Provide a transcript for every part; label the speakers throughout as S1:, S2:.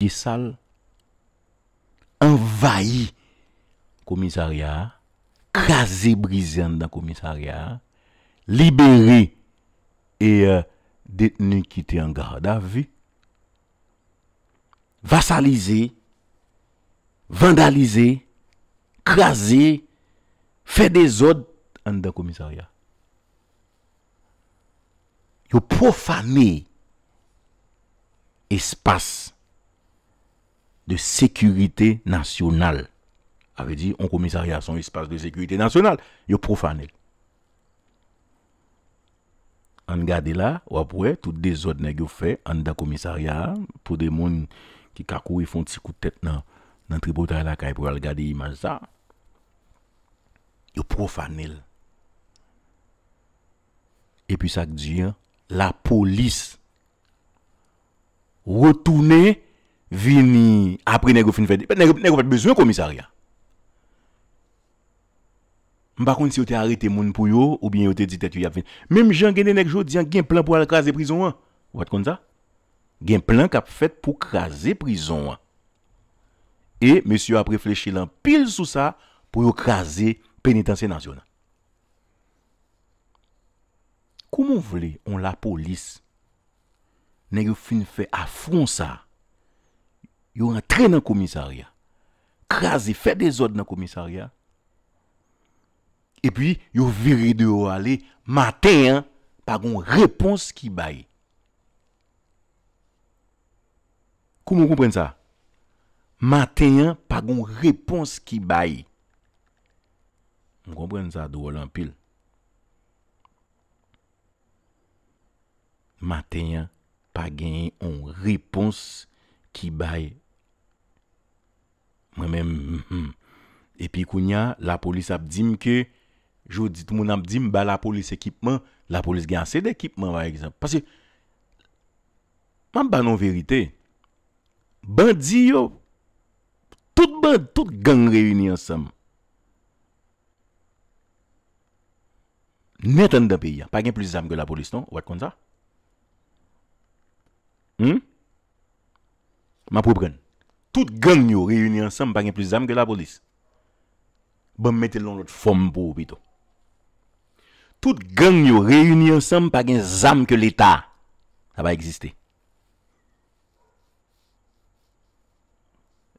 S1: Disal, envayi komisaryar, krasi brise an dan komisaryar, libere e euh, detni ki te an garda vi. Vassalize, vandalize, krasi, fe de zod an dan komisaryar. Yo profame espas de sécurité nationale. Avait dit, on commissariat son espace de sécurité nationale, il profane. On garde là, ou après, toutes les autres yo fait en da commissariat pour des gens qui kakou font petit coup de tête dans le tribunal là pour regarder image ça. Yo profane. Et puis ça dit hein, la police retourner vini après nèg fin fait nèg pas besoin commissariat m'pa contre si vous arrêté moun pou yo ou bien vous dit tête y a vin même Jean Guéné nèg jodi hein, gen plan pour craser prison vous hein. comme ça gen plan k'ap fait pour craser prison hein. et monsieur a réfléchi là pile sous ça pour craser pénitencier national comment voulez on la police nèg fin fait affront ça Yo rentre nan komisarya. Krasi, fe de zot nan komisarya. E pi, yo viri de yo ale, matenyan, pa gon repons ki bayi. Kou moun kompren sa? Matenyan, pa gon repons ki bayi. Moun kompren sa, dou wò lan pil. Matenyan, pa genyen, repons ki bayi. Mwen men, epi kounya, la polis ap di mke, jow dit moun ap di mba la polis ekipman, la polis gen anse de ekipman, mwen ekipman. Pase, mwen banon verite, ban di yo, tout ban, tout gang reyouni ansem. Neten de peyi an, pa gen polis amge la polis nou, wak kon sa? Hmm? Mwen pou pren? Tout gang yo réunis ensemble, pas plus d'âme que la police. Bon, mettez-le l'autre forme pour hôpital. Toute gang yo réunis ensemble, pas d'âme que l'État. Ça va exister.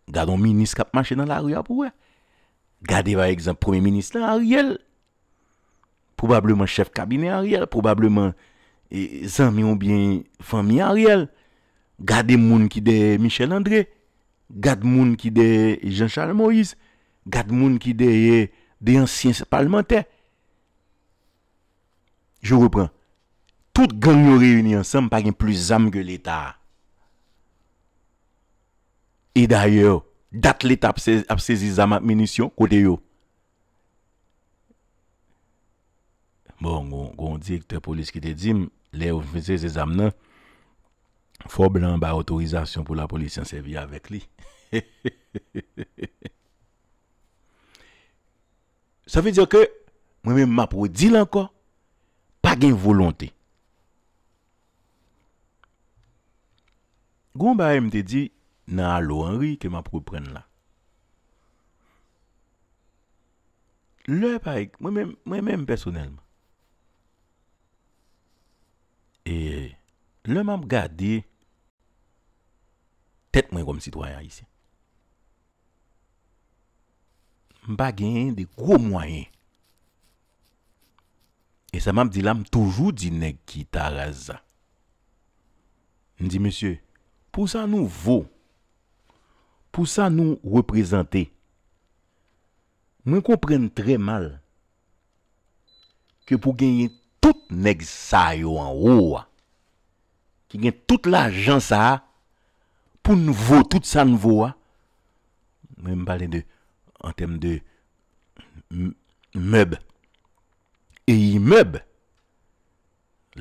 S1: Gardons ministre qui a dans la rue hein, pour Gardez par exemple premier ministre Ariel. Probablement chef cabinet Ariel, probablement amis ou bien famille Ariel. Gardez moun qui de Michel André. Gade moun ki de Jean Charles Moïse, gade moun ki de yon siensi parlementè. Je repren, tout gang yo reyouni ansem pa gen plus zame ke l'Etat. E daye, dat l'Etat apsezi zame admenisyon kote yo. Bon, goun dik te polis ki te dim, le oufese zame nan, Fob lan ba autorizasyon pou la polisyon seviye avek li. Sa fe diyo ke, mwen men m ap wou di lan ka, pa gen volonte. Goun ba em te di, nan alo anri ke m ap wou pren la. Le pa ek, mwen men m personelman. E, le m ap gadeye, Tet mwen kom sitwayan yisi. Mba genyen de gro mwayen. E sa mam di lam toujou di neg ki ta raza. Mdi monsye, pou sa nou vou, pou sa nou reprezenté, mwen komprenne tre mal ke pou genyen tout neg sa yo an ouwa, ki genyen tout la jan sa a, pou nouvou, tout sa nouvou a, mwen mbale de, an tem de, mèb, e yi mèb,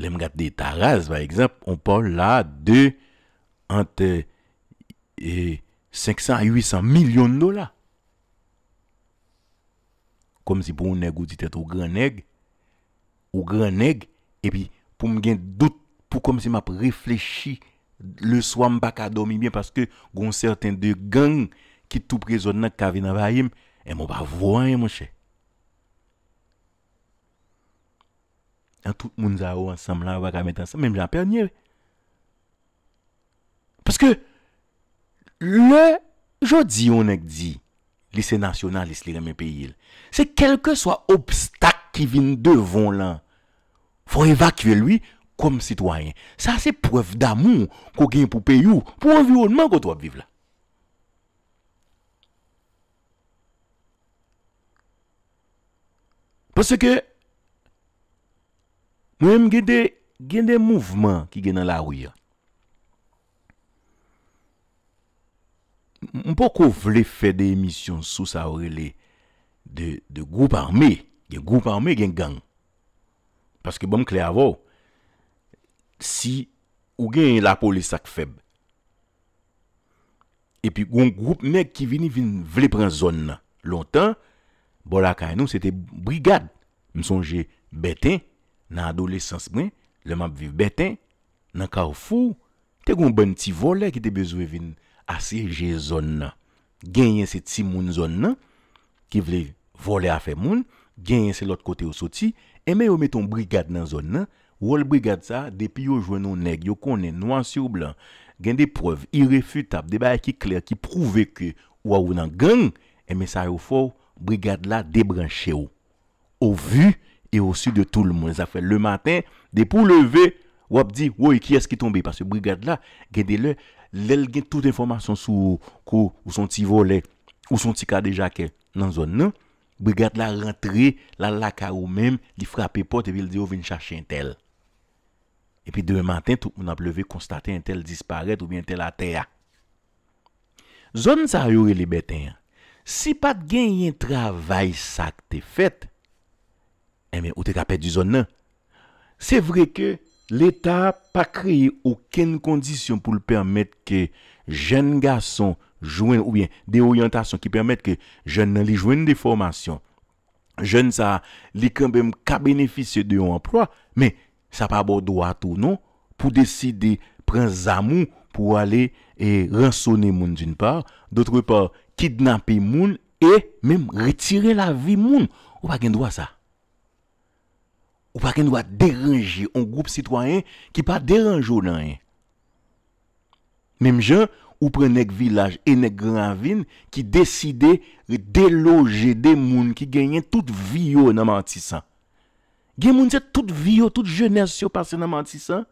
S1: lè m gade de taraz, par exemple, on parle la de, an te, 500 a 800 milyon nou la, kom si pou ou neg ou di tete ou gran neg, ou gran neg, epi, pou m gen dout, pou kom si m ap reflechi, Le swan baka domi myen Paske goun serten de gang Ki tou prezon nan kave nan vayim E mou ba vwen yon monshe An tout moun za ou An sanm lan wak a metan san Mem jan per nye Paske Le jodi yon ek di Lise nasyonan lise le men peyil Se kelke swa obstak Ki vin devon lan Fon evakwe lwi comme citoyen. Ça, c'est preuve d'amour qu'on gagne pour pays, pour l'environnement qu'on doit vivre là. Parce que, nous même il y des mouvements qui sont dans la rue. Hein. Pourquoi vous voulez faire des émissions sous ça, de, de groupes armés des groupes armés, Parce que, bon, clair Si ou gen yon la polis sak feb. E pi goun groupe mek ki vini vin vle pren zon nan. Lontan, bora ka yon nou, se te brigade. Msonje, bete, nan adolesans mwen, le map viv bete, nan kaw fou, te goun ben ti vole ki te bezwe vin aseje zon nan. Gen yon se ti moun zon nan, ki vle vole afe moun, gen yon se lot kote ou soti, e me yo meton brigade nan zon nan, Wol brigade sa, depi yo jwen nou neg, yo konen, noan si ou blan, gen de preuve, irefutab, de baye ki kler, ki prouve ke wawou nan gen, eme eh sa yo fow, brigade la debranche ou, ou vu, e ou su de tout le moun. Le matin, depi ou leve, wap di, woy, ki es ki tombe, parce brigade la, gen de le, lel gen tout informasyon sou ou son ti vole, ou son ti ka de jake nan zon nou, brigade la rentre, la laka ou mem, li frape pot, e vil di ou oh, vin chache entel. epi de man ten tout moun ap leve konstate entel disparete ou entel ate ya. Zon sa yore li beten, si pat gen yon travay sak te fet, eme ou te kapet di zon nan, se vre ke l'Etat pa kreyi ouken kondisyon pou l'permet ke jen gason jwen ou bien de oyantasyon ki permet ke jen nan li jwen de formasyon. Jen sa li kambem ka benefise de yon emplwa, men jen nan li jwen de formasyon Sa pa bo do ato nou pou deside pren zamoun pou ale e, rensonne moun d'une part, d'autre part kidnapi moun e menm retire la vi moun. Ou pa gen do a sa? Ou pa gen do a derenje yon group sitwanyen ki pa derenje ou nan yon? Menm gen ou prenek vilaj enek granvin ki deside re deloje de moun ki genyen tout vyo nan mantisan. Gen moun se tout vi yo, tout jeunesse yo Pase nan mantisan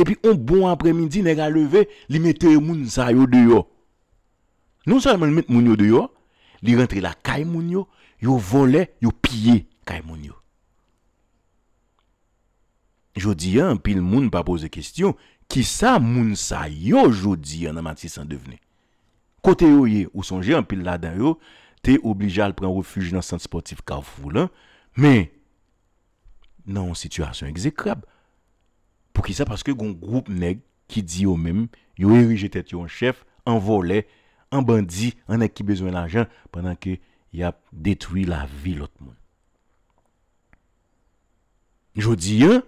S1: E pi on bon apremidi ne ga leve Li mette moun sa yo deyo Non salman li mette moun yo deyo Li rentre la kay moun yo Yo vole, yo pye kay moun yo Jodi ya an pil moun pa pose kestyon Ki sa moun sa yo Jodi ya nan mantisan devene Kote yo ye ou sonje an pil la dan yo Te oblija al pren refuji Nan sante sportif kaw fwou lan Men nan yon situasyon ekzekrab. Pou ki sa, paske yon group neg, ki di yo mem, yon erije tet yon chef, an vole, an bandi, an ek ki bezwen anjan, pandan ke yap detwi la vi lot moun. Jodi yo,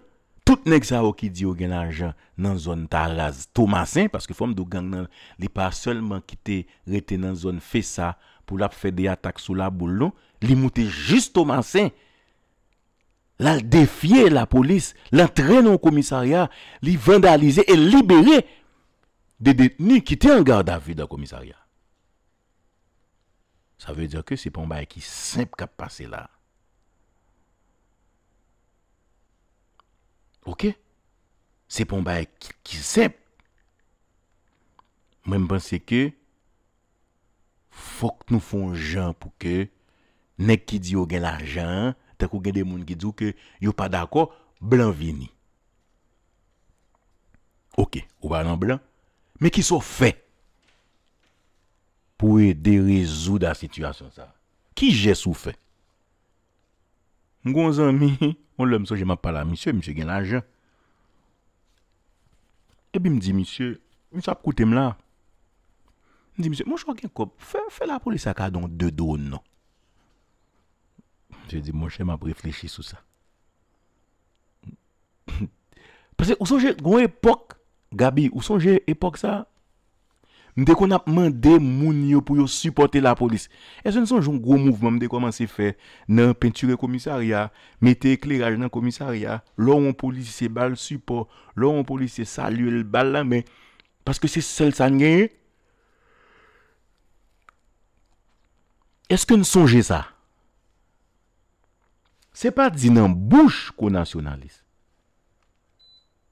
S1: tout neg sa wak ki di yo gen anjan, nan zon ta raz, to masen, paske fom do gang nan, li pa selman ki te rete nan zon fe sa, pou lap fe de ya tak sou la boul nou, li mouti jist to masen, la defye la polis, la trene an komisarya, li vandalize e libeli de detni ki te an gade avi da komisarya. Sa ve diyo ke se pon bay ki sep kap pase la. Ok? Se pon bay ki sep. Mwen mpense ke fok nou fon jan pou ke nek ki diyo gen la jan pou Kou gen de moun ki djou ke yo pa dako Blan vini Ok Ou ba nan blan Me ki sou fe Pou e derezou da situasyon sa Ki je sou fe Mgon zan mi Mwen lè msou jema pala Misyou msou gen la jan E bi mdi misyou Misyou ap koute mla Mdi misyou mwen chwa gen kop Fè la pou li sakadon de do nan Jè di moun chèm ap reflechis sou sa Pase ou sonjè gwen epok Gabi, ou sonjè epok sa Mdè kon apman demoun yo pou yo supporte la polis E se nou sonjè yon gwen mouvman mdè koman se fè Nan penture komissaria Mete ekleraj nan komissaria Lò ou an polis se bal support Lò ou an polis se salye l bal la men Paske se sel san genye E se nou sonjè sa C'est pas dit dans bouche qu'on nationaliste.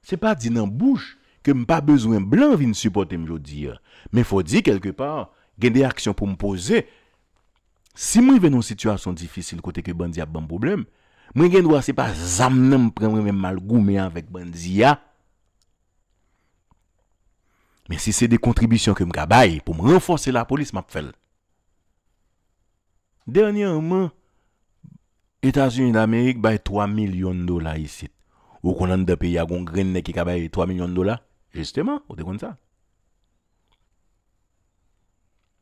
S1: C'est pas dit dans bouche que je pas besoin de blanc de supporter aujourd'hui. Mais il faut dire quelque part, il y a des actions pour me poser. Si moi, je dans une situation difficile, côté que Bandia a un problème, moi, je dois, c'est pas zam prendre même mal goumé avec Bandia. Mais si c'est des contributions que je pour me renforcer la police, je fais. Dernièrement, États-Unis d'Amérique baille 3 millions de dollars ici. Ou qu'on a un pays à un qui a 3 millions de dollars justement, ou te comme ça.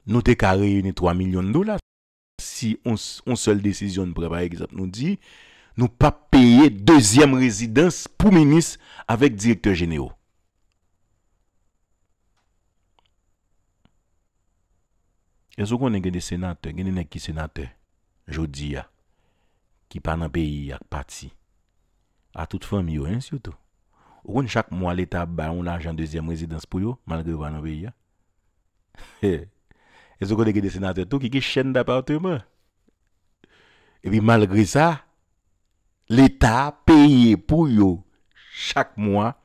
S1: Nous te 3 millions de dollars si on, on seule décision par exemple nous dit nous pas payer deuxième résidence pour ministre avec directeur général. Et ce qu'on a des sénateurs, des sénateurs? Je dis qui pas dans le pays ak parti à toute famille hein, surtout chaque mois l'état ba on l'argent deuxième résidence pour vous, malgré pas dans pays hein. et ce côté des sénateurs tout qui qui chaîne d'appartement et puis malgré ça l'état paye pour vous chaque mois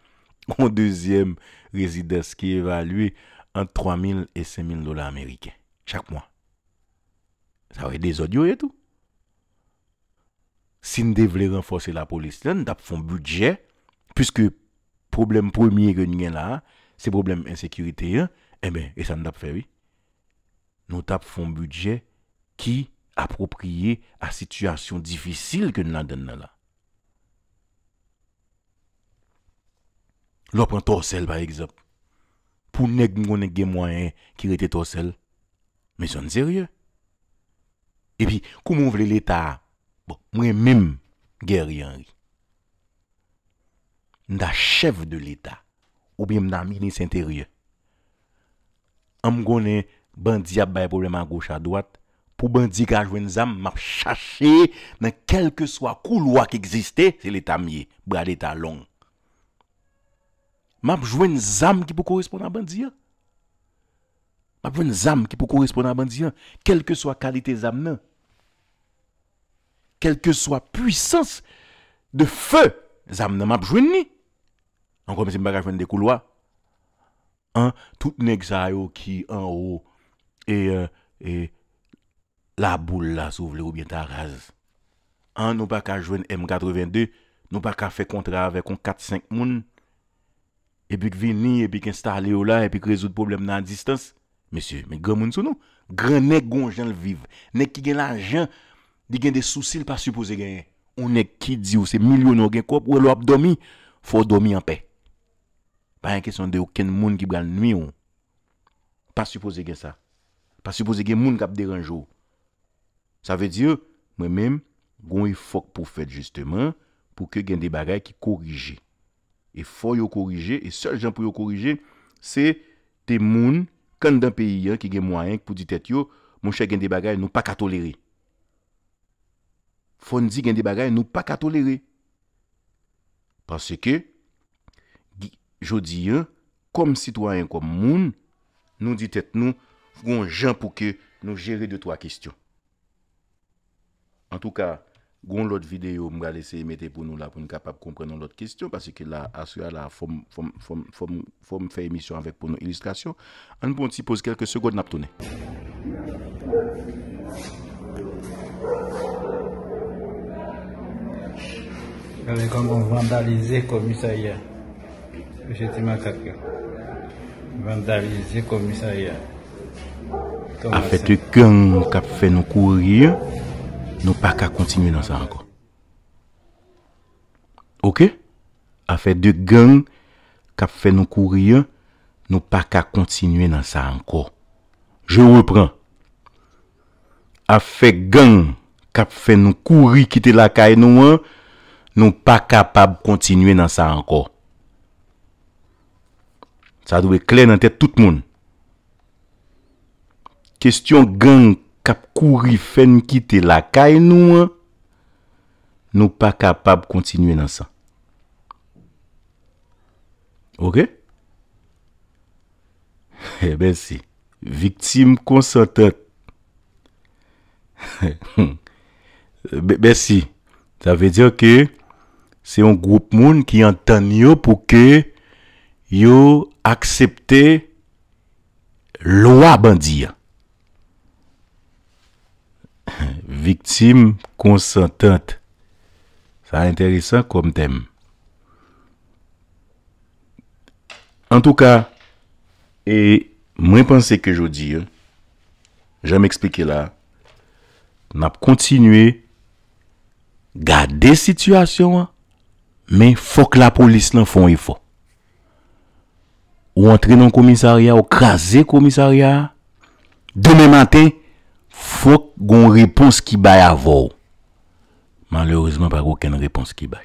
S1: en deuxième résidence qui est évaluée entre 3 000 et 5 000 dollars américains chaque mois. Ça aurait des audios et tout. Sin de vle renforse la polis, nan tap fon budget, piskè problem premier gen gen la, se problem ensekirite, e eh ben, e san tap fewi. Nou tap fon budget ki apropriye a situasyon difisil gen nan den nan la. Lopan torsel, par ekzop, pou neg mwen gen mwen ki rete torsel, men son zirye. E pi, kou moun vle l'Etat a, Bon, mwen mèm gèryan ri. Nda chèv de l'Etat, ou bèm nan minis intèryè. Am gounè, bandi ap baye pou lèman goch a doat, pou bandi ka jwen zam, map chachè nan kelke swa kou lwa ki egzistè, se l'Etat miye, brad Eta long. Map jwen zam ki pou korespondan bandi an. Map jwen zam ki pou korespondan bandi an, kelke swa kalite zam nan. quelle que soit puissance de feu, zam m'a joindre On commence à joindre des couloirs. Hein, tout nèg qui en haut et euh, la boule là s'ouvre ou bien ta rase. Hein, nous pas qu'à joindre M82, nous pas fait un contrat avec on 4 5 moun et puis vini et puis installer là et puis résoudre problème à distance. Monsieur, mais grand moun sou nous. Grand nèg gonjan le vivre, nèg qui gen l'argent Di gen de soucil pa suppose gen. Ou ne ki di ou se milyon ou gen kop ou el ou ap domi. Fou domi an pe. Pa yon kesyon de ou ken moun ki bran nui ou. Pa suppose gen sa. Pa suppose gen moun kap deranjou. Sa ve di yo, mwen menm, gwen yon fok pou fèt justeman. Pou ke gen de bagay ki koriji. E fou yo koriji, e sol jan pou yo koriji. Se te moun, kan dan peyi yon ki gen mou an yon pou di tèt yo. Mwen chè gen de bagay nou pa katoleri. Fon di gen di bagay nou pa katolere. Pase ke, jo di yon, kom sitwayen kom moun, nou di tet nou, fgon jen pou ke nou jere de to a kistyon. En tou ka, goun lot videyo mga lese emete pou nou la, pou nou kapap komprenon lot kistyon, pase ke la asya la, fom fe emisyon anvek pou nou ilistasyon, anpon ti pose kelke segod nap tonen. Fon di gen di bagay nou pa katolere. Vandaliser comme on vandalisé commissariat. J'étais Vandaliser Vandalisé commissariat. A fait gang hein. qui fait nous courir, nous pas qu'à continuer dans ça encore. Ok? A fait de gang qui fait nous courir, nous pas qu'à continuer dans ça encore. Je reprends. A fait gang qui fait nous courir quitter la caille nous hein. Nou pa kapab kontinue nan sa ankor. Sa dwe kler nan tet tout moun. Kestyon gen kap kouri fen kite la kay nou an, nou pa kapab kontinue nan sa. Ok? Eh Bensi. Victime konsantat. Hmm. Eh Bensi. Sa ve diyo ki... Se yon group moun ki yon tan yo pou ke yo aksepte loa bandi ya. Victime consentante. Sa interesa kom tem. En tou ka, e mwen panse ke jodi ya, jan m eksplike la, nap kontinue gade situasyon an, Mais, faut que la police l'en font effort. Ou entrer dans le commissariat, ou craser le commissariat. Demain matin, faut qu'on réponde qui va à Malheureusement, pas aucune réponse qui va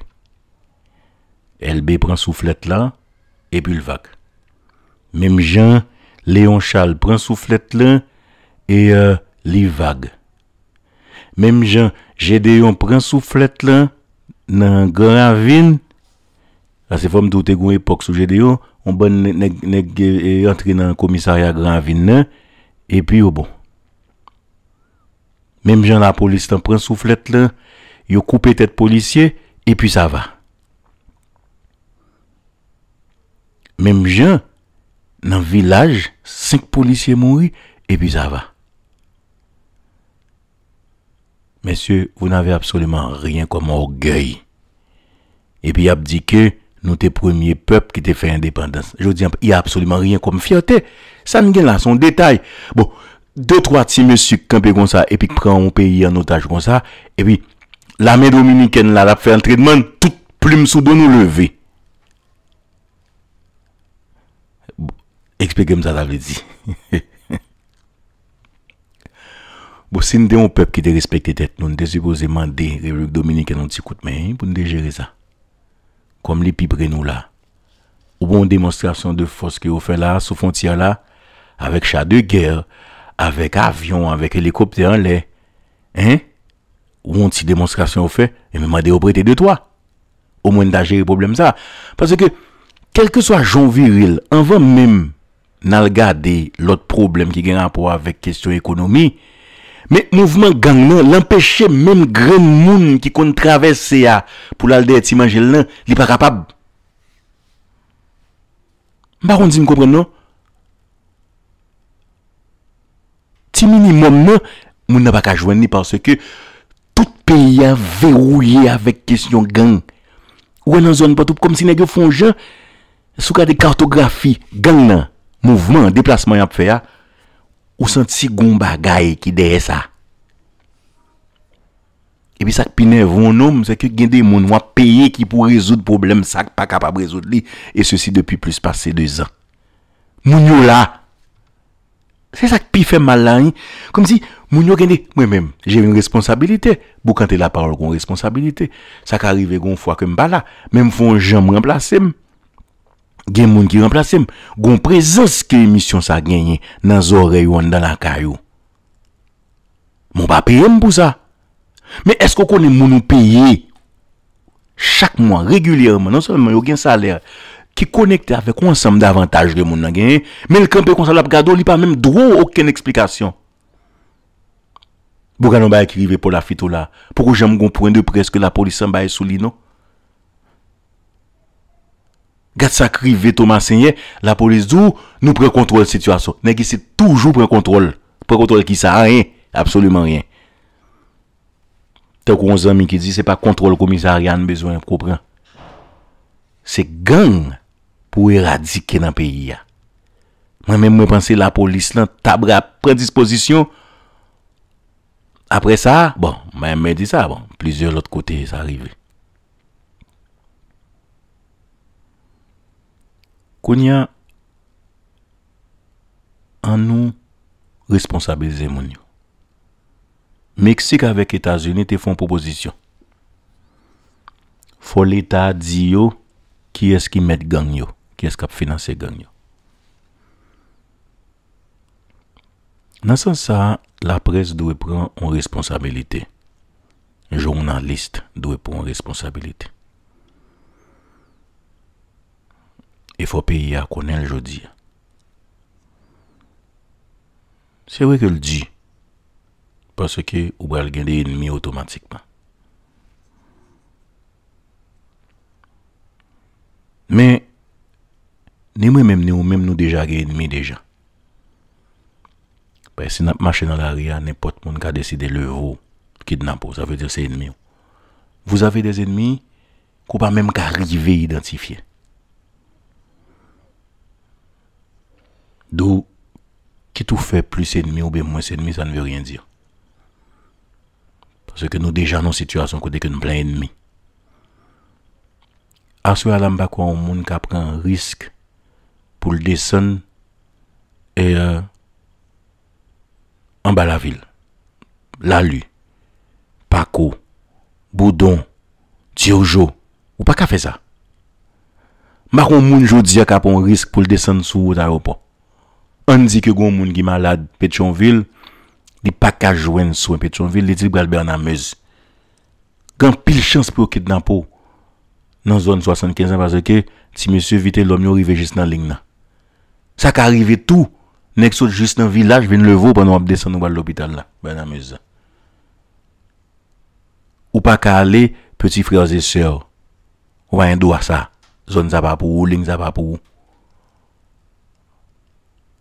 S1: LB prend soufflette là, et puis le vague. Même Jean, Léon Charles prend soufflette là, et euh, Même Jean, Gédéon prend soufflette là, nan Granvin la se fòm doutè goun epok soujè de yo on bon nek entri nan komisarya Granvin nan epi yo bon mem jan la polis tan pren souflet la yo koupe tèt polisye epi sa va mem jan nan vilaj 5 polisye moui epi sa va Mensye, vous n'avez absolument rien comme orgueil. Et puis, il y a dit que nous t'es premier peuple qui t'es fait indépendance. Je vous dis, il y a absolument rien comme fierté. Ça ne gagne la, son détail. Bon, deux, trois, si monsieur campe comme ça, et puis que prend un pays en otage comme ça, et puis, la main dominicaine, l'arabe, fait un traitement, tout plume sous bon oulevé. Bon, expliquez-moi ça, l'arabe le dit. Bo sin de yon pep ki de respekte tet nou, nou de se boze mande, rejouk Dominika nou ti koute men, pou nou de jere sa. Kom li pi pre nou la. Ou bon demonstrasyon de fos ki yo fe la, sou fon tia la, avek chade gèl, avek avyon, avek helikopter an le, hein, ou bon ti demonstrasyon yo fe, e men mande yo brete de toa. Ou mwen da jere problem sa. Parce ke, kelke so a Jean Viril, an va mèm nal gade lout problem ki gen apwa vek kestyon ekonomi, Me mouvment gang nan, l'empeche men gre moun ki kontravese ya pou lalde eti manjel nan, li pa kapab. Mba konzi mkopre nan? Ti minimum nan, moun nan bak ajoen ni parce ke tout peya verouye avek kesyon gang. Ou an an zon patou, kom si negyo fonje, sou ka de kartografi, gang nan, mouvment, deplasman yap fe ya, Ou santi si goun bagay ki deye sa? E bi sak pi ne voun om, se ki gen de moun wap peye ki pou rezout problem sak pa kapap rezout li. E se si depi plus pase 2 an. Moun yo la! Se sak pi fe malay, kom si moun yo gen de, mwen men, jèvè yon responsabilite. Bou kante la parol goun responsabilite. Sak arive goun fwa ke mba la, men mfon jan mwen plase m. Gen moun ki remplase m, goun prezons ki emisyon sa genye nan zore yon dan lanka yon. Moun pa peye m pou sa. Me esko konen moun yon peye? Chak moun, regulyer man, nan semen moun yon gen saler, ki konekte avek konsenm davantage gen moun nan genye, men lke mpe konsenm ap gado li pa menm drou ouken eksplikasyon. Bouganon baye ki vive pou la fitou la, poukou jen m goun prende preske la polisan baye sou li non? Gat sa krive to mase nye, la polis dou nou pren kontrol situasyon. Nè ki se toujou pren kontrol. Pren kontrol ki sa a rè, absoloumen rè. Tè kon zan mi ki di, se pa kontrol komisa rè, an bezwen, propren. Se gang pou eradike nan peyi ya. Mè mè mwen panse la polis nan tabre a pren disposisyon. Apre sa, bon, mè mwen di sa, bon, plizè lòt kote sa rivey. Koun ya, an nou responsabilize moun yo. Meksik avek Etasunite fon proposisyon. Foleta di yo, ki eski met gang yo, ki eskap finanse gang yo. Nansan sa, la pres dwe pran an responsabilite. Jounanlist dwe pran an responsabilite. Il faut payer à connaître aujourd'hui. C'est vrai que le dit. Parce que ou va gagner des ennemis automatiquement. Mais ni moi-même, ni nous-mêmes, nous déjà des ennemis déjà. Parce que si nous marchons dans la rue, n'importe qui a décidé de vous kidnapper, ça veut dire que c'est ennemi. Vous avez des ennemis qu'on pas même qu'arriver à identifier. Dou, kit ou fe plus ennemi ou be mwen ennemi, sa ne ve ryen dir. Pase ke nou deja nou situasyon kode ke nou plen ennemi. Aswe alam bako an moun kap pran risk pou l desen e an euh, bala vil. Lalu, pako, boudon, tiyojo, ou pa ka fe sa. Maka an moun jo diya kap an risk pou l desen sou wot aropo. An di ke goun moun gi malad Petronville, li pa ka jwen sou en Petronville, li di bral Bernameuze. Gan pil chans pou kit nan pou. Nan zon 75 an pazè ke, ti mè sè vitè lòm yon rive jist nan ling na. Sa ka rive tout, nek sò jist nan vilaj, vin le vò pan wap desen nou bal l'opital la, Bernameuze. Ou pa ka ale, peti frèzè sè, ou vayen do a sa, zon zaba pou ou, ling zaba pou ou.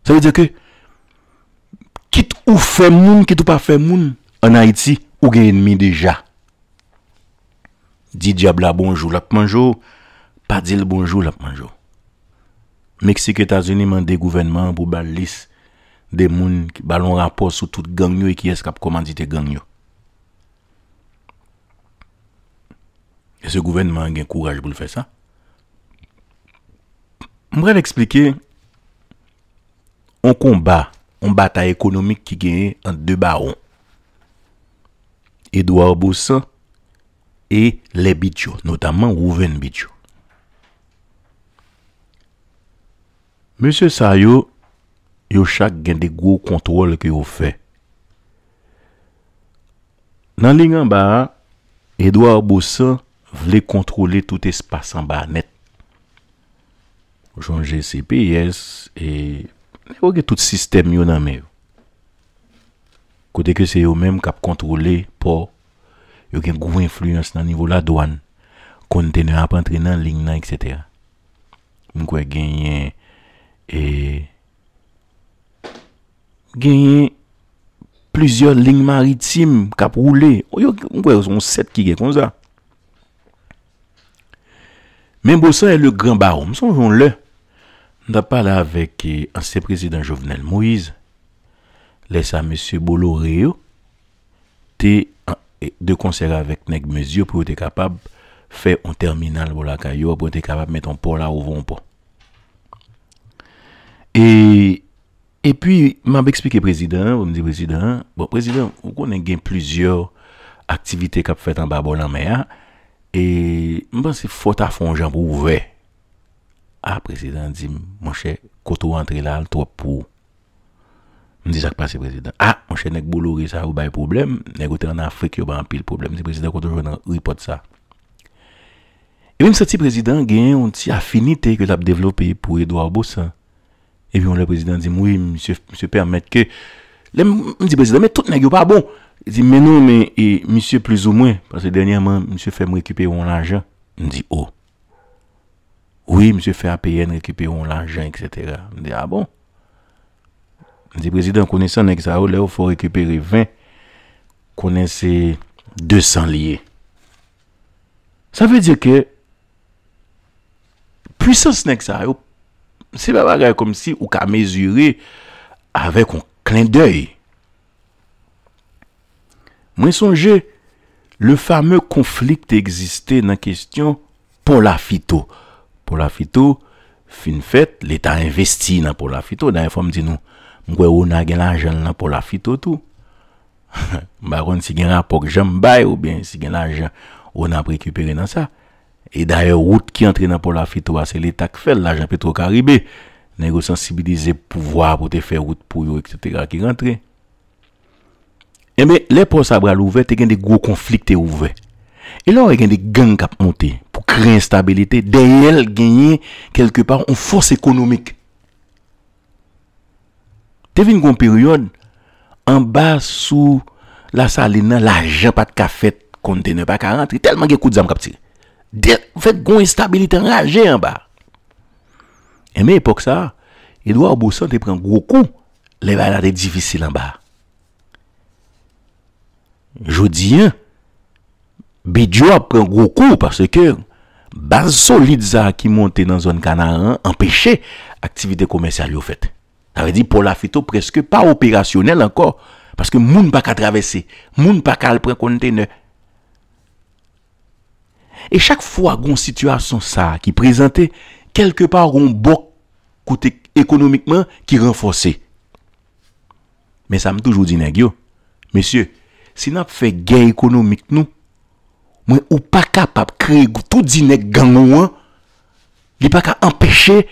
S1: Se yu diyo ki, kit ou fe moun, kit ou pa fe moun, an Haiti, ou gen enmi deja. Di diabla bonjou lap manjou, pa dil bonjou lap manjou. Meksik Etats-Unis man de gouvenman, pou bal lis, de moun, balon rapos, sou tout gangyo, e ki eskap komandite gangyo. E se gouvenman gen kouraj pou l'fe sa. Mbre l'explikey, On komba, on bata ekonomik ki genye an de baron. Edouard Boussan e le bidjo, notaman Rouven Bidjo. Monsie Saryo, yo chak gen de gwo kontrol ki yo fe. Nan lingan ba, Edouard Boussan vle kontrole tout espasan ba net. Jonge CPES e... Yo gen tout sistem yo nan me yo. Kote ke se yo men kap kontrole, po, yo gen gwo influence nan nivou la doan, kontene ap entre nan ling nan, etc. Mwen kwe genyen, e, genyen, plizyon ling maritim kap roule, yo gen yon set ki gen kon sa. Men bo sa e le gran barou, mwen son yon le, N ap pale avèk eh, anse prezident Jovenel Moïse, lè sa mè sè bolo reyo, te e, de konsère avèk nèk mèzyo pou ou te kapab fè an terminal pou la kayo, pou ou te kapab mèt an po la ou voun po. E, e pi, m ap ekspike prezident, ou m di prezident, bon prezident, ou konen gen plizior aktivite kap fèt an ba bolan mèya, e m pan se fò ta fon jan pou ou vèk. Ha, ah, prezident, di mwen che, koto entri la al to ap pou. Mwen di sak pa se prezident. Ha, ah, mwen che, nek boulori sa ou bay problem, nek ote an Afrik yo ban pil problem. Mwen di prezident, koto jwen nan ripot sa. E bin se ti prezident, gen yon ti afinite ke lap developi pou Edouard Boussa. E bin yon le prezident, di mwen, mwen se permette ke, mwen di prezident, me tout nek yo pa bon. Di, menon, me, misye, plus ou mwen, pas se denyaman, misye, fe mwe ekipi yon laje. Mwen di, oh. Oui, msye fè a peyen, rekipè yon l'anjen, etc. Mè di, ah bon? Mè di, prezident, konè sè nèk sa ou, lè ou fò rekipè rè vè, konè sè 200 liye. Sa fè di ke, pwisans nèk sa ou, se bè bè gè kom si ou ka mèzuri avè kon klèn dèy. Mwen sonje, le fame konflikte eksiste nan kèstyon pou la fito. pour la phyto, fin fait, l'État investit dans pour la phyto. Dans me dit nous, m'gwe on a gen l'argent là pour la phyto tout. Par contre, si gen la pok jambay ou bien si gen l'argent, on a récupéré dans ça. Et d'ailleurs, route qui entre dans pour la phyto, ah, c'est l'État qui fait l'argent pétro-caribé. négocier sensibiliser pouvoir pour te faire route pour eux, etc. qui rentre. Eh bien, les postes à bras ouverts, il y a des gros conflits ouverts. E lor e gen de gen kap monte pou kre instabilite, den yel genye kelke par ou fos ekonomik. Te vin gwen peryon, an ba sou la salina la jen pat ka fet kontene pa ka rentri, telman gen kout zan kap ti. Den fèk gwen instabilite reage an ba. E men epok sa, edwa ou bousan te pren gwo kou, le vay la de divisil an ba. Jodi yon, Bidyo ap pren gwo kou pase ke baz solidza ki monte nan zon kanaran empeshe aktivite komensyal yo fet. Tare di pol afito preske pa operasyonel ankor paske moun pa ka travesse, moun pa ka al pren kontene. E chak fwa goun situasyon sa ki prezante kelke par goun bok koute ekonomikman ki renfose. Men sa m toujou di negyo. Mesye, si nap fe gen ekonomik nou mwen ou pa ka pap kre goutou di nek gangouan, li pa ka empèche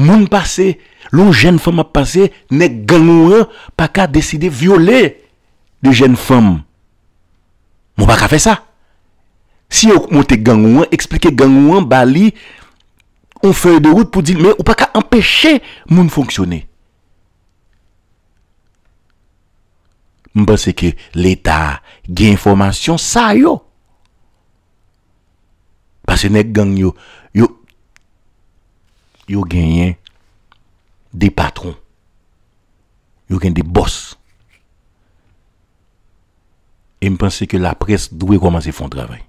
S1: moun pase, loun jen fòm ap pase, nek gangouan pa ka deside viole de jen fòm. Mwen pa ka fè sa. Si yo mwote gangouan, eksplike gangouan, bali, ou fè de gout pou di, mwen ou pa ka empèche moun fònksyonè. Mwen pa se ke l'Etat gè informasyon sa yo. Parce que les gangs, yo, yo, yo gagné des patrons. Yo gagné des boss. Et je pense que la presse doit commencer à faire un travail.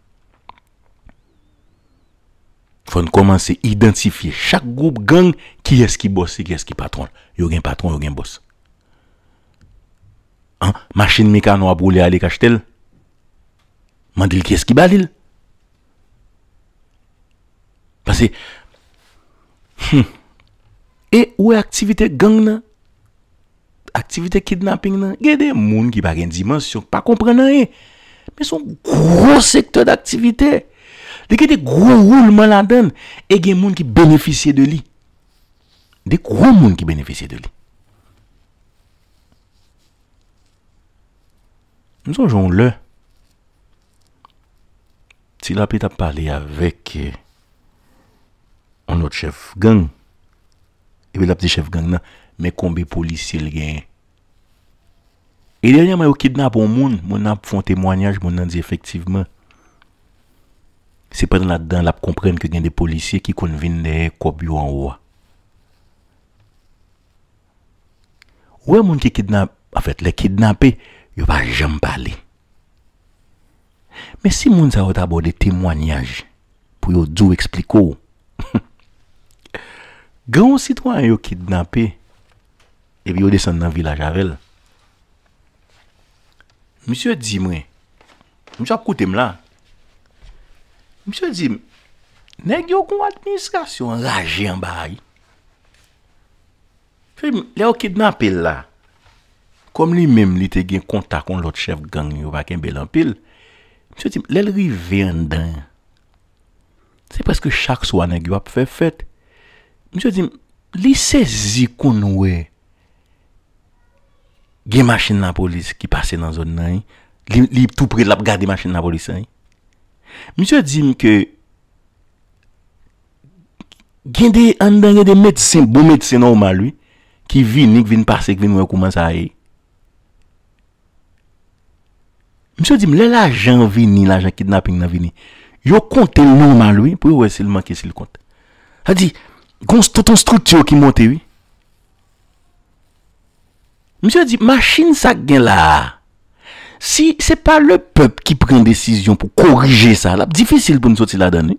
S1: Il faut commencer à identifier chaque groupe gang qui est-ce qui bosse et qui est-ce qui patron. Yo un patron, yo un boss. Hein? Machine mécano a brûlé à l'écachtel. dis qui est-ce qui balil? Pase, hmm, e ou e aktivite gang nan? Aktivite kidnapping nan? Ge de moun ki bagen dimensyon, pa kompren nan e. Me son gro sektor d'aktivite. De ge de gro rou l'maladen, e gen moun ki beneficye de li. De gro moun ki beneficye de li. Moun son joun le. Ti la pe ta pale avek e. Euh, on autre chef gang. Et puis, la petite chef gang, là, mais combien de policiers il a ?» Et dernièrement, il kidnappe un monde, mon a font témoignage, mon effectivement. C'est pas là-dedans, la comprendre que y a des policiers qui conviennent des copies en haut. Ouais, monde qui kidnappe, en fait, les kidnappés, ils ne pas jamais parler. Mais si les gens ont des témoignages pour expliquer, Grand citoyen yo kidnapè e bi yo desen nan vilaj arel. Monsieur Dime, monsieur apkoutem la, monsieur Dime, nek yo kon administrasyon zaje an baray. Fèm, le yo kidnapè la, kom li mem li te gen kontak kon lot chef gang yo wak en bel anpil, monsieur Dime, le li revèndan. Se preske chak so an nek yo ap fè fèt Mr. Dim, li se zikoun wè gen machin nan polis ki pase nan zon nan yi? Li tou prilap gade machin nan polis yi? Mr. Dim ke gen de an dan gen de medisen, bo medisen nan ou mal wè ki vinik, vin pasek, vin wè kouman sa yi? Mr. Dim, le la jan vini, la jan kidnapping nan vini? Yo konten nou mal wè, pou yo wè se lmanke se lkonten? Ha di... Gons ton stroutio ki monte wè. Mwen se di, machin sa gen la. Si se pa le pep ki pren desisyon pou korije sa la, difisil pou nou soti la dene.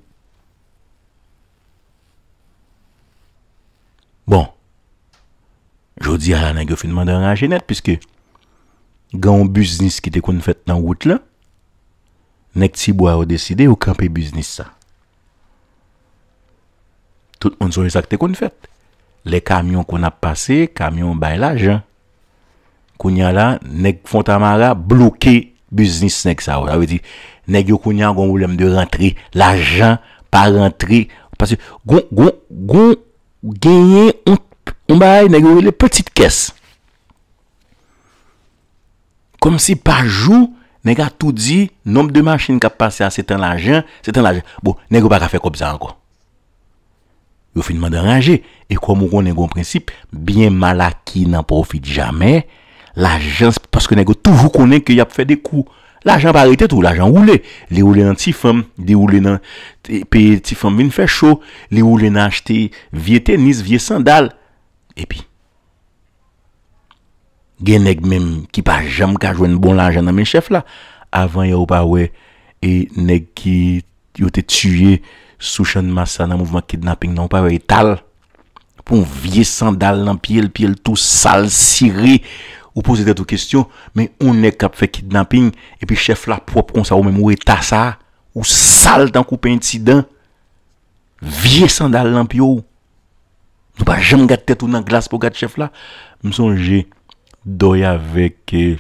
S1: Bon, jodi a la nan gyo finman de nan ajenet, piske, gen ou buznis ki te kon fèt nan wout la, nek ti bo a ou deside, ou kape buznis sa. On sou yon sakte kon fèt. Le kamyon kon ap pase, kamyon bay l'ajan. Kounyan la, neg Fontamara bloke biznis neg sa ou. La wè di, neg yo kounyan kon woulèm de rentri l'ajan pa rentri. Pasè, goun, goun, goun, genyen, on bay, neg yo wè le petit kès. Kom si pa jou, neg a tout di, nom de machin kap pase a setan l'ajan, setan l'ajan. Bo, neg yo pa rafèk obzal kon. yo finman de raje. E kwa moun konen kon prinsip, byen malaki nan profite jamen, la jans paske neg yo toujou konen ki yap fè de kou. La jans parite tou, la jans roule. Li roule nan tifam, li roule nan pe tifam vin fè chou, li roule nan jte vie tenis, vie sandal. E pi, gen neg menm ki pa jam ka jwen bon la jans nan men chef la, avan yo pa we, e neg ki yo te tue Sou chanman sa nan mouvman kidnapping nan ou pa vey tal. Pon vie sandal nan piye l piye l tou sal siri. Ou pose detou kestyon. Men ou ne kap fe kidnapping. E pi chef la prop kon sa ou men mou etasa. Ou sal dan koupen ti dan. Vie sandal nan piyo. Nou pa jem gade tetou nan glas pou gade chef la. Mson je doy avek e eh,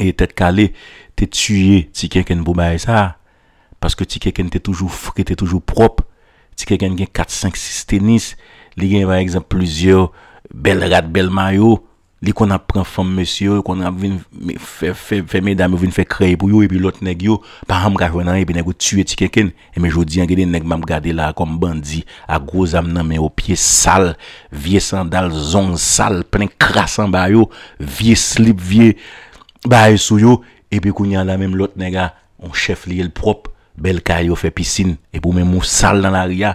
S1: eh, tet kale. Te tuye ti kenken pou baye sa a. Paske ti keken te toujou fri, te toujou prop. Ti keken gen 4, 5, 6 tenis. Li gen varek zan plusieurs bel ragat, bel mayo. Li kon ap pren fom monsi yo, kon ap vin fe, fe, fe, feme dami vin fe kreye pou yo. E pi lot neg yo. Pa ham gajwen an, e pi neg ou tue ti keken. E me jodi an gede, neg mam gade la kom bandi. A groz am nan men yo, piye sal. Vie sandal zon sal. Penen krasan ba yo. Vie slip vie. Ba e sou yo. E pi koun yan la menm lot nega. On chef li el prop. bel ka yo fe pisin, e pou men moun sal nan a ria,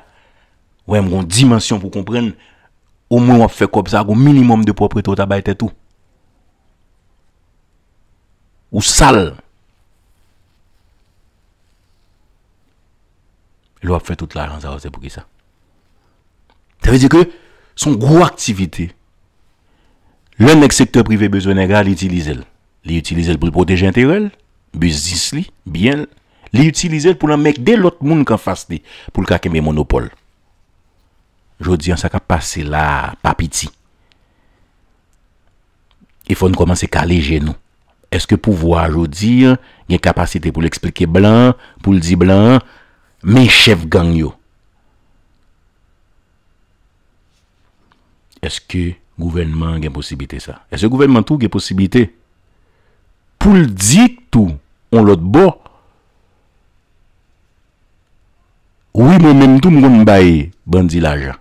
S1: wè moun dimensyon pou kompren, ou moun wap fe kop sa, goun minimum de poprito tabay te tou. Ou sal. Lo wap fe tout la janza wazè pou ki sa. Te ve di ke, son gwo aktivite, lèn ek sektor privè bezwen e ga, li utilize l. Li utilize l pou protège intere, bezis li, biè l, Li utilize pou la mek de lot moun kan fas de. Pou l ka keme monopole. Jodi an sa ka pase la papiti. E foun komanse kale genou. Eske pou vwa jodi, gen kapasite pou l eksplike blan, pou l di blan, men chef gang yo. Eske gouvenman gen posibite sa? Eske gouvenman tou gen posibite? Pou l di tou, on lot bo, Ouwi mwen men tou mwen baye bandi la jan.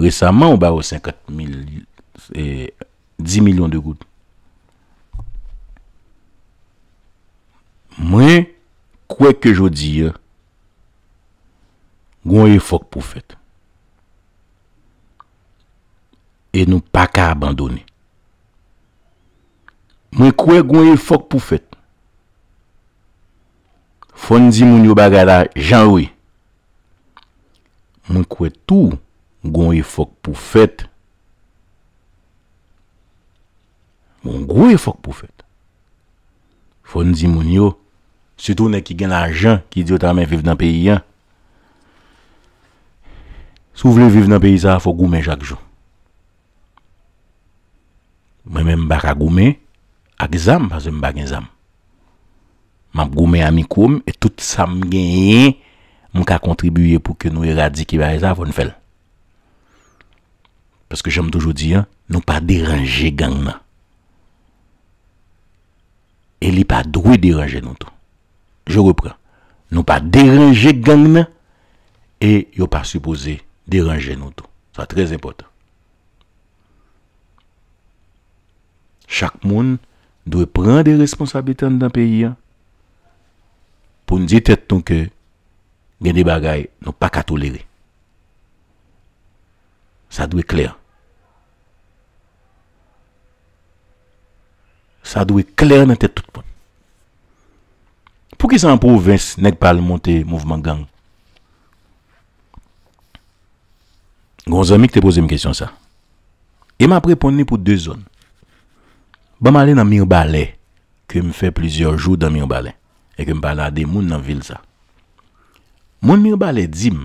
S1: Resanman ou ba ou 50 mili... Euh, 10 milyon de gout. Mwen kwe ke jo diye gwen ye fok pou fèt. E nou pa ka abandone. Mwen kwe gwen ye fok pou fèt. Fondi mwen yo baga la jan ouwi. Mwen kwe tou, goun e fok pou fèt. Mwen goun e fok pou fèt. Fòn di moun yo, sütou ne ki gen ajan ki diyo ta men viv nan peyi ya. Sou vle viv nan peyi sa, fò goun men jak joun. Mwen men mbak a goun men, ak zanm a zanm mbak gen zanm. Mwen goun men amikoum, e tout sam gen yin, a contribué pour que nous éradiquions ça, vous Parce que j'aime toujours dire, nous pas déranger gang là. Et li pas droit déranger nous tout. Je reprends. Nous pas déranger gang et yo pas supposé déranger nous tout. C'est très important. Chaque monde doit prendre des responsabilités dans le pays hein, pour nous dire que gen di bagay nou pa katolere. Sa dwe kler. Sa dwe kler nan tè toutpon. Pou ki sa an pou vins, nek pal monte mouvment gang? Gonzo mi k te pose m kèsyon sa. E ma pre pon ni pou dè zon. Ba ma le nan mi ou balè, ke m fè plizior joud nan mi ou balè, e ke m balade moun nan vil sa. Moun moun balè di m.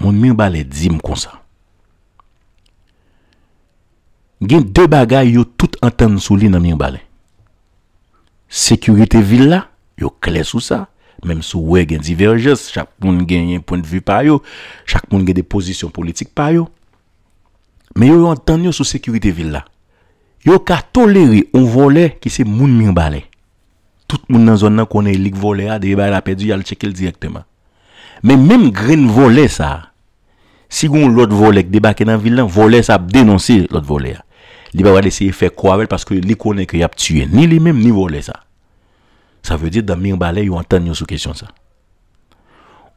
S1: Moun moun balè di m kon sa. Gen de bagay yo tout entende sou li nan moun balè. Sekurite villa, yo kle sou sa. Mem sou we gen diverges, chak moun gen yen point de vue pa yo. Chak moun gen deposition politik pa yo. Men yo yo entende yo sou sekurite villa. Yo ka toleri ou volè ki se moun moun balè. Tout moun nan zon nan konen lik vole a, di ba la pedu yal chekel direktman. Men menm gren vole sa, si goun lot volek, di ba kenan vil nan, vole sa ap denonsi lot vole a. Di ba wade seye fe kwavel, paske li konen ki ap tue, ni li menm ni vole sa. Sa ve di, da mien ba le, yon anten yon sou kesyon sa.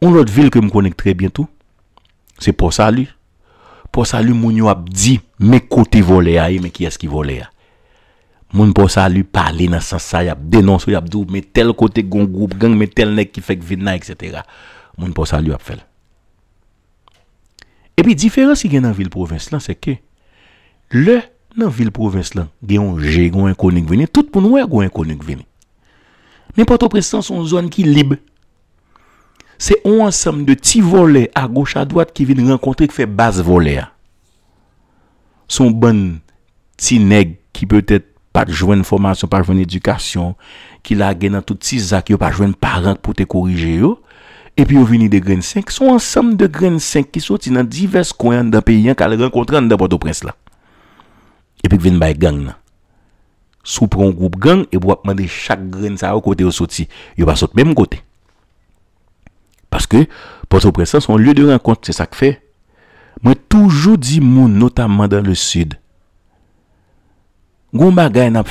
S1: Un lot vil ke m konen ki tre bientou, se po sa li, po sa li moun yo ap di, me kote vole a e, me ki eski vole a. Moun pou sa li pali nan san sa yap, denons ou yap doup, me tel kote goun goup, geng me tel nek ki fek vin nan, etc. Moun pou sa li wap fel. E pi, diferansi gen nan vil province lan, se ke, le nan vil province lan, gen jè goun konik vin, tout pou nouè goun konik vin. Mwen pato prestan son zon ki libe, se on ansam de ti vole a goch a doat ki vin renkontre ki fe bas vole a. Son bon ti neg ki peutet pa jwen formasyon, pa jwen edukasyon, ki la gen nan tout ti zak, yo pa jwen parent pou te korije yo, epi yo vini de gren 5, son ansam de gren 5 ki soti nan divers kwen dan peyi an ka le renkontran nan Boto Prince la. Epi kwen bay gang nan. Sou prong group gang, epi wap mandi chak gren sa yo kote yo soti, yo pa soti menm kote. Paske, Boto Prince la, son lye de renkontran, se sa kfe, mwen toujou di moun, notaman dan le sud, Gou mba gain ap